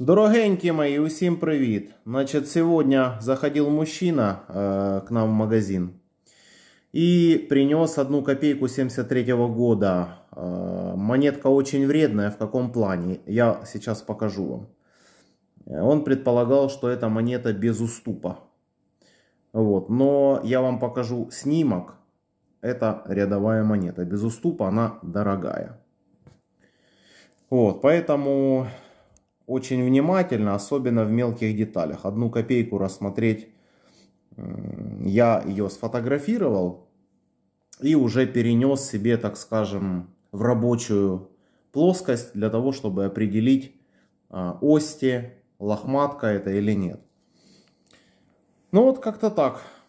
Дорогенькие мои, всем привет. Значит, сегодня заходил мужчина э, к нам в магазин и принес одну копейку 73 -го года. Э, монетка очень вредная, в каком плане? Я сейчас покажу вам. Он предполагал, что эта монета без уступа. Вот. Но я вам покажу снимок. Это рядовая монета. Без уступа она дорогая. Вот, поэтому очень внимательно, особенно в мелких деталях. Одну копейку рассмотреть я ее сфотографировал и уже перенес себе, так скажем, в рабочую плоскость для того, чтобы определить а, ости, лохматка это или нет. Ну вот как-то так.